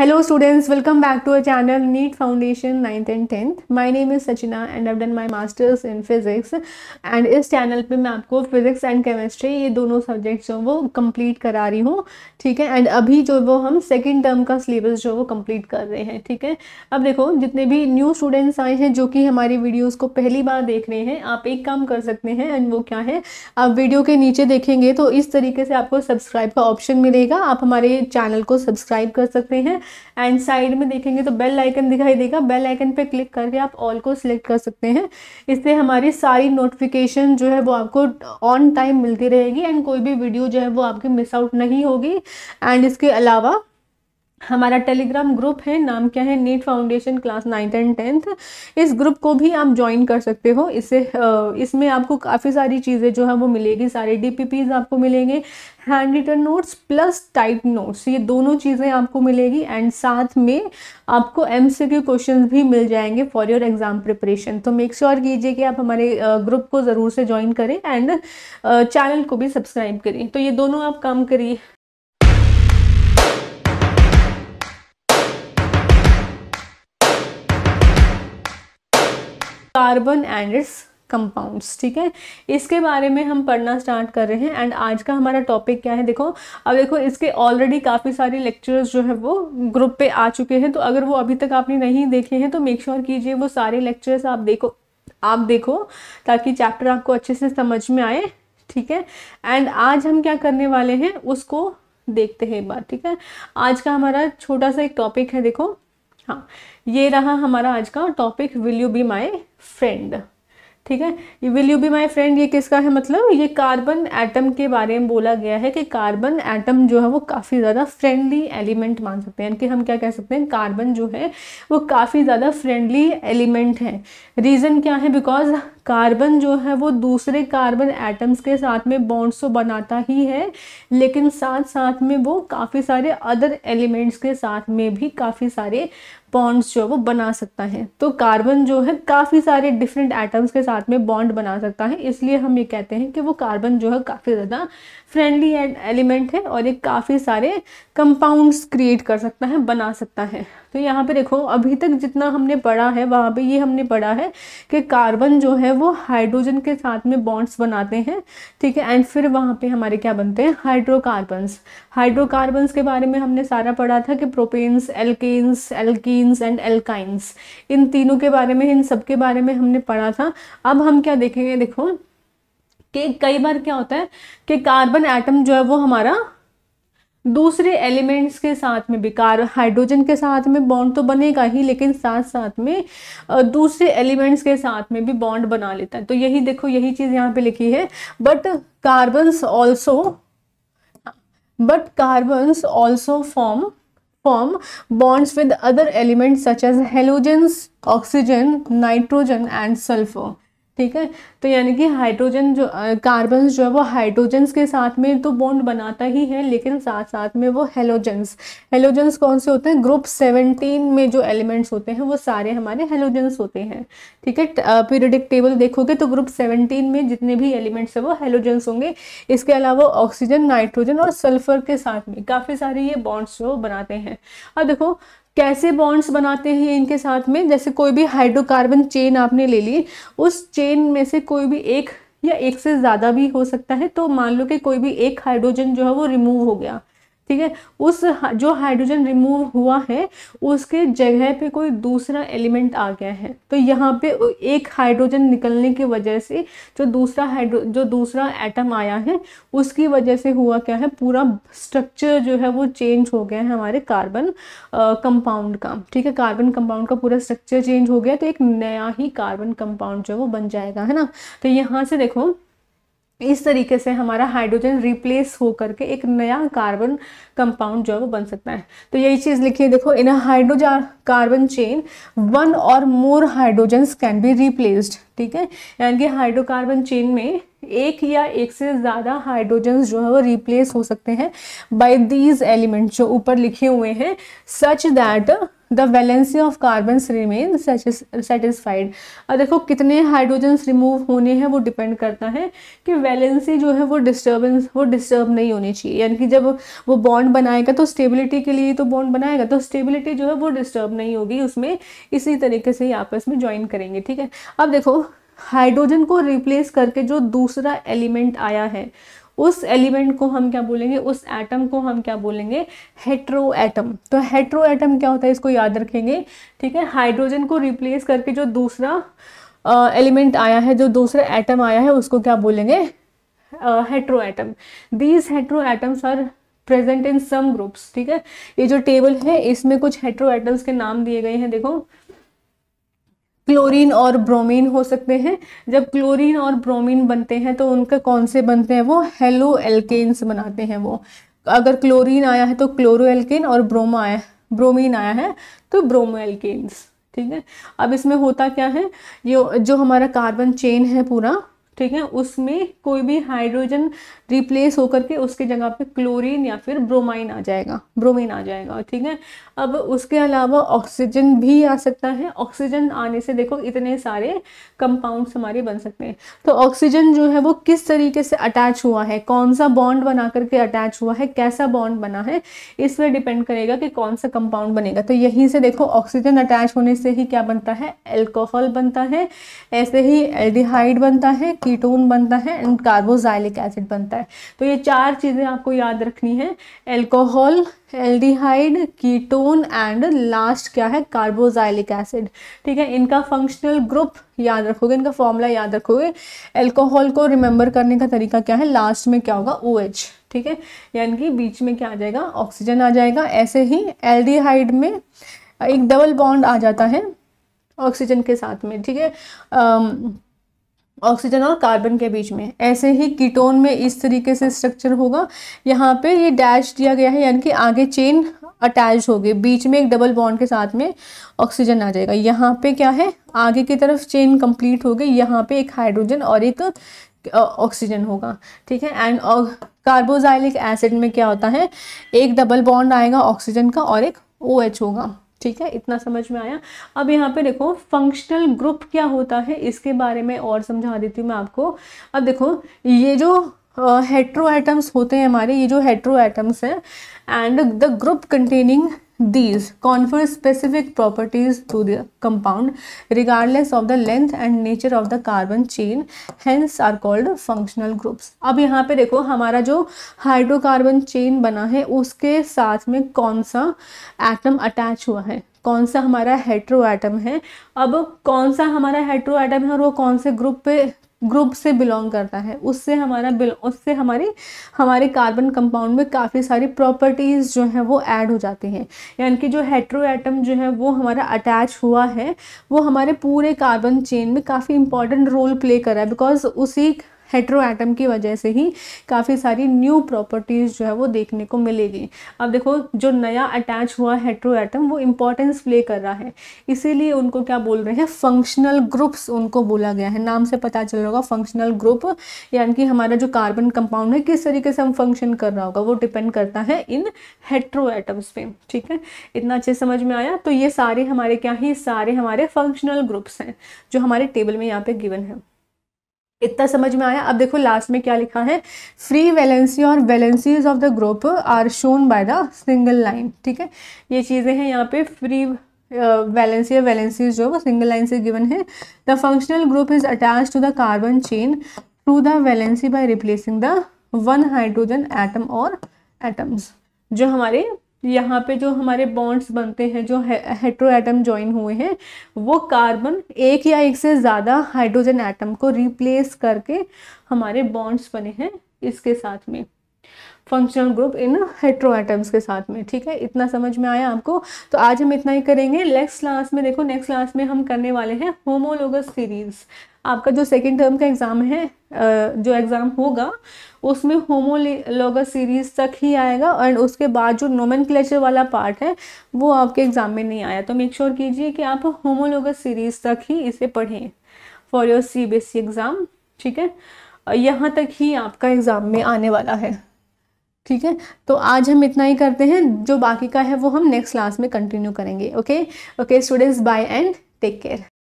hello students welcome back to our channel NEET foundation ninth and tenth my name is Sachina and I done my masters in physics and इस channel पे मैं आपको physics and chemistry ये दोनों subjects जो वो complete करा रही हूँ ठीक है एंड अभी जो वो हम सेकेंड टर्म का सिलेबस जो वो कम्प्लीट कर रहे हैं ठीक है अब देखो जितने भी न्यू स्टूडेंट्स आए हैं जो कि हमारी वीडियोज़ को पहली बार देख रहे हैं आप एक काम कर सकते हैं एंड वो क्या है आप वीडियो के नीचे देखेंगे तो इस तरीके से आपको सब्सक्राइब का ऑप्शन मिलेगा आप हमारे चैनल को सब्सक्राइब कर सकते हैं एंड साइड में देखेंगे तो बेल आइकन दिखाई देगा बेल आइकन पे क्लिक करके आप ऑल को सिलेक्ट कर सकते हैं इससे हमारी सारी नोटिफिकेशन जो है वो आपको ऑन टाइम मिलती रहेगी एंड कोई भी वीडियो जो है वो आपकी मिस आउट नहीं होगी एंड इसके अलावा हमारा टेलीग्राम ग्रुप है नाम क्या है NEET foundation class ninth and tenth इस ग्रुप को भी आप ज्वाइन कर सकते हो इससे इसमें आपको काफ़ी सारी चीज़ें जो है वो मिलेगी सारे डी आपको मिलेंगे handwritten notes plus type notes ये दोनों चीज़ें आपको मिलेगी एंड साथ में आपको एम सी क्वेश्चन भी मिल जाएंगे फॉर योर एग्ज़ाम प्रिपरेशन तो मेक श्योर कीजिए कि आप हमारे ग्रुप को ज़रूर से ज्वाइन करें एंड चैनल को भी सब्सक्राइब करें तो ये दोनों आप काम करिए कार्बन एंड इट्स कंपाउंड्स ठीक है इसके बारे में हम पढ़ना स्टार्ट कर रहे हैं एंड आज का हमारा टॉपिक क्या है देखो अब देखो इसके ऑलरेडी काफ़ी सारे लेक्चर्स जो है वो ग्रुप पे आ चुके हैं तो अगर वो अभी तक आपने नहीं देखे हैं तो मेक श्योर sure कीजिए वो सारे लेक्चर्स आप देखो आप देखो ताकि चैप्टर आपको अच्छे से समझ में आए ठीक है एंड आज हम क्या करने वाले हैं उसको देखते हैं एक बार ठीक है आज का हमारा छोटा सा एक टॉपिक है देखो हाँ ये रहा हमारा आज का topic will you be my friend ठीक है ये will you be my friend ये किसका है मतलब ये कार्बन एटम के बारे में बोला गया है कि कार्बन एटम जो है वो काफ़ी ज़्यादा फ्रेंडली एलिमेंट मान सकते हैं कि हम क्या कह सकते हैं कार्बन जो है वो काफ़ी ज़्यादा फ्रेंडली एलिमेंट है रीज़न क्या है बिकॉज कार्बन जो है वो दूसरे कार्बन एटम्स के साथ में बॉन्ड्स तो बनाता ही है लेकिन साथ साथ में वो काफ़ी सारे अदर एलिमेंट्स के साथ में भी काफ़ी सारे बॉन्ड्स जो है वो बना सकता है तो कार्बन जो है काफ़ी सारे डिफरेंट एटम्स के साथ में बॉन्ड बना सकता है इसलिए हम ये कहते हैं कि वो कार्बन जो है काफ़ी ज़्यादा फ्रेंडली एलिमेंट है और ये काफ़ी सारे कंपाउंड्स क्रिएट कर सकता है बना सकता है तो यहाँ पे देखो अभी तक जितना हमने पढ़ा है वहाँ पे ये हमने पढ़ा है कि कार्बन जो है वो हाइड्रोजन के साथ में बॉन्ड्स बनाते हैं ठीक है एंड फिर वहाँ पे हमारे क्या बनते हैं हाइड्रोकार्बन्स हाइड्रोकार्बन्स के बारे में हमने सारा पढ़ा था कि propanes alkanes alkenes and alkynes इन तीनों के बारे में इन सब के बारे में हमने पढ़ा था अब हम क्या देखेंगे देखो कि कई बार क्या होता है कि कार्बन एटम जो है वो हमारा तो दूसरे एलिमेंट्स के साथ में भी कार हाइड्रोजन के साथ में बॉन्ड तो बनेगा ही लेकिन साथ साथ में दूसरे एलिमेंट्स के साथ में भी बॉन्ड बना लेता है तो यही देखो यही चीज़ यहाँ पे लिखी है but carbons also but carbons also form form bonds with other elements such as halogens oxygen nitrogen and sulphur ठीक है तो यानी कि हाइड्रोजन जो कार्बन जो है वो हाइड्रोजन्स के साथ में तो बॉन्ड बनाता ही है लेकिन साथ साथ में वो हेलोजेंस हेलोजेंस कौन से होते हैं ग्रुप सेवनटीन में जो एलिमेंट्स होते हैं वो सारे हमारे हेलोजेंस होते हैं ठीक है पीरियडिक टेबल देखोगे तो ग्रुप सेवनटीन में जितने भी एलिमेंट्स हैं वो हेलोजेंस होंगे इसके अलावा ऑक्सीजन नाइट्रोजन और सल्फर के साथ में काफ़ी सारे ये बॉन्ड्स जो बनाते हैं अब देखो कैसे बॉन्ड्स बनाते हैं इनके साथ में जैसे कोई भी हाइड्रोकार्बन चेन आपने ले ली उस चेन में से कोई भी एक या एक से ज़्यादा भी हो सकता है तो मान लो कि कोई भी एक हाइड्रोजन जो है वो रिमूव हो गया ठीक है उस जो हाइड्रोजन रिमूव हुआ है उसके जगह पे कोई दूसरा एलिमेंट आ गया है तो यहाँ पे एक हाइड्रोजन निकलने की वजह से जो दूसरा हाइड्रो जो दूसरा एटम आया है उसकी वजह से हुआ क्या है पूरा स्ट्रक्चर जो है वो चेंज हो गया है हमारे कार्बन कंपाउंड का ठीक है कार्बन कंपाउंड का पूरा स्ट्रक्चर चेंज हो गया तो एक नया ही कार्बन कंपाउंड जो है वो बन जाएगा है ना तो यहाँ से देखो इस तरीके से हमारा हाइड्रोजन रिप्लेस हो करके एक नया कार्बन कंपाउंड जो है वो बन सकता है तो यही चीज़ लिखिए देखो in hydrogen carbon chain one और more hydrogens can be replaced ठीक है यानी कि हाइड्रोकार्बन चेन में एक या एक से ज़्यादा हाइड्रोजन्स जो है वो रिप्लेस हो सकते हैं बाय दीज एलिमेंट जो ऊपर लिखे हुए हैं such that the valency of carbon remain satisfied और देखो कितने हाइड्रोजन्स रिमूव होने हैं वो डिपेंड करता है कि वैलेंसी जो है वो डिस्टर्बेंस वो डिस्टर्ब नहीं होनी चाहिए यानी कि जब वो बॉन्ड बनाएगा तो स्टेबिलिटी के लिए तो बॉन्ड बनाएगा तो स्टेबिलिटी जो है वो डिस्टर्ब नहीं होगी उसमें इसी तरीके से ही आपस में ज्वाइन करेंगे ठीक है अब देखो हाइड्रोजन को रिप्लेस करके जो दूसरा एलिमेंट आया है उस एलिमेंट को हम क्या बोलेंगे उस एटम को हम क्या बोलेंगे हेट्रो एटम तो हेट्रो एटम क्या होता है इसको याद रखेंगे ठीक है हाइड्रोजन को रिप्लेस करके जो दूसरा एलिमेंट uh, आया है जो दूसरा एटम आया है उसको क्या बोलेंगे hetero atom these hetero atoms are present in some groups ठीक है ये जो टेबल है इसमें कुछ हेट्रो एटम्स के नाम दिए गए हैं देखो क्लोरीन और ब्रोमीन हो सकते हैं जब क्लोरीन और ब्रोमीन बनते हैं तो उनका कौन से बनते हैं वो हेलो एल्केन्स बनाते हैं वो अगर क्लोरीन आया है तो क्लोरो एल्केन और ब्रोमो आया ब्रोमीन आया है तो ब्रोमो एल्केन्स ठीक है अब इसमें होता क्या है ये जो हमारा कार्बन चेन है पूरा ठीक है उसमें कोई भी हाइड्रोजन रिप्लेस होकर के उसके जगह पे क्लोरीन या फिर ब्रोमाइन आ जाएगा ब्रोमीन आ जाएगा ठीक है अब उसके अलावा ऑक्सीजन भी आ सकता है ऑक्सीजन आने से देखो इतने सारे कंपाउंड्स हमारे बन सकते हैं तो ऑक्सीजन जो है वो किस तरीके से अटैच हुआ है कौन सा बॉन्ड बना करके अटैच हुआ है कैसा बॉन्ड बना है इस पर डिपेंड करेगा कि कौन सा कंपाउंड बनेगा तो यहीं से देखो ऑक्सीजन अटैच होने से ही क्या बनता है एल्कोहल बनता है ऐसे ही एल्डिहाइड बनता है कीटोन बनता है एंड कार्बोजाइलिक एसिड बनता है तो ये चार चीज़ें आपको याद रखनी है alcohol aldehyde ketone and last क्या है कार्बोजाइलिक एसिड ठीक है इनका फंक्शनल ग्रुप याद रखोगे इनका फॉर्मूला याद रखोगे एल्कोहल को रिमेंबर करने का तरीका क्या है लास्ट में क्या होगा ओ OH, ठीक है यानी कि बीच में क्या आ जाएगा ऑक्सीजन आ जाएगा ऐसे ही एल्डिहाइड में एक डबल बॉन्ड आ जाता है ऑक्सीजन के साथ में ठीक है ऑक्सीजन और कार्बन के बीच में ऐसे ही कीटोन में इस तरीके से स्ट्रक्चर होगा यहाँ पे ये डैश दिया गया है यानी कि आगे चेन अटैच होगी बीच में एक डबल बॉन्ड के साथ में ऑक्सीजन आ जाएगा यहाँ पे क्या है आगे की तरफ चेन कंप्लीट हो गई यहाँ पे एक हाइड्रोजन और एक ऑक्सीजन होगा ठीक है एंड कार्बोजाइलिक एसिड में क्या होता है एक डबल बॉन्ड आएगा ऑक्सीजन का और एक ओ OH होगा ठीक है इतना समझ में आया अब यहाँ पे देखो फंक्शनल ग्रुप क्या होता है इसके बारे में और समझा देती हूँ मैं आपको अब देखो ये जो हेट्रो एटम्स होते हैं हमारे ये जो हेट्रो एटम्स हैं and the group containing these confer specific properties to the compound regardless of the length and nature of the carbon chain hence are called functional groups अब यहाँ पे देखो हमारा जो हाइड्रोकार्बन चेन बना है उसके साथ में कौन सा एटम अटैच हुआ है कौन सा हमारा हेट्रो एटम है अब कौन सा हमारा हेट्रो एटम है और वो कौन से ग्रुप पे ग्रुप से बिलोंग करता है उससे हमारा बिल उससे हमारी हमारे कार्बन कंपाउंड में काफ़ी सारी प्रॉपर्टीज़ जो हैं वो ऐड हो जाती हैं यानी कि जो हेट्रो एटम जो है वो हमारा अटैच हुआ है वो हमारे पूरे कार्बन चेन में काफ़ी इंपॉर्टेंट रोल प्ले कर रहा है बिकॉज उसी हेट्रो एटम की वजह से ही काफ़ी सारी न्यू प्रॉपर्टीज़ जो है वो देखने को मिलेगी अब देखो जो नया अटैच हुआ हेट्रो एटम वो इम्पोर्टेंस प्ले कर रहा है इसीलिए उनको क्या बोल रहे हैं फंक्शनल ग्रुप्स उनको बोला गया है नाम से पता चल रहा होगा फंक्शनल ग्रुप यानी कि हमारा जो कार्बन कंपाउंड है किस तरीके से हम फंक्शन कर रहा होगा वो डिपेंड करता है इन हेट्रो एटम्स पे ठीक है इतना अच्छे समझ में आया तो ये सारे हमारे क्या हैं सारे हमारे फंक्शनल ग्रुप्स हैं जो हमारे टेबल में यहाँ पे गिवन है इतना समझ में आया अब देखो लास्ट में क्या लिखा है फ्री वैलेंसी और valencies of the group are shown by the single line ठीक है ये चीज़ें हैं यहाँ पे फ्री वैलेंसी या वैलेंसीज जो है वो सिंगल लाइन से गिवन है the functional group is attach to the carbon chain through the valency by replacing the one hydrogen atom और एटम्स जो हमारे यहाँ पे जो हमारे बॉन्ड्स बनते हैं जो हेट्रो एटम ज्वाइन हुए हैं वो कार्बन एक या एक से ज़्यादा हाइड्रोजन एटम को रिप्लेस करके हमारे बॉन्ड्स बने हैं इसके साथ में फंक्शनल ग्रुप इन हेट्रो एटम्स के साथ में ठीक है इतना समझ में आया आपको तो आज हम इतना ही करेंगे नेक्स्ट क्लास में देखो नेक्स्ट क्लास में हम करने वाले हैं होमोलोगस सीरीज़ आपका जो सेकेंड टर्म का एग्ज़ाम है जो एग्ज़ाम होगा उसमें होमोलोगस सीरीज़ तक ही आएगा एंड उसके बाद जो नोमन वाला पार्ट है वो आपके एग्ज़ाम में नहीं आया तो मेक श्योर कीजिए कि आप होमोलोगा सीरीज़ तक ही इसे पढ़ें for your C B S C exam ठीक है यहाँ तक ही आपका एग्ज़ाम में आने वाला है ठीक है तो आज हम इतना ही करते हैं जो बाकी का है वो हम नेक्स्ट क्लास में कंटिन्यू करेंगे okay okay students bye and take care